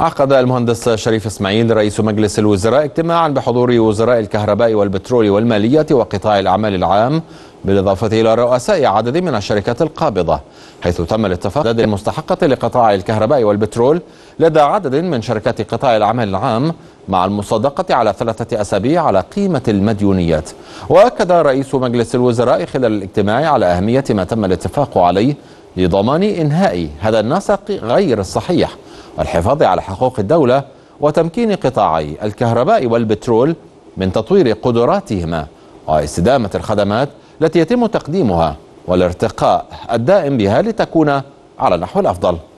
عقد المهندس شريف اسماعيل رئيس مجلس الوزراء اجتماعا بحضور وزراء الكهرباء والبترول والمالية وقطاع الأعمال العام بالإضافة إلى رؤساء عدد من الشركات القابضة حيث تم الاتفاق لدى المستحقة لقطاع الكهرباء والبترول لدى عدد من شركات قطاع العمل العام مع المصادقة على ثلاثة أسابيع على قيمة المديونيات وأكد رئيس مجلس الوزراء خلال الاجتماع على أهمية ما تم الاتفاق عليه لضمان إنهاء هذا النسق غير الصحيح والحفاظ على حقوق الدولة وتمكين قطاعي الكهرباء والبترول من تطوير قدراتهما واستدامة الخدمات التي يتم تقديمها والارتقاء الدائم بها لتكون على النحو الأفضل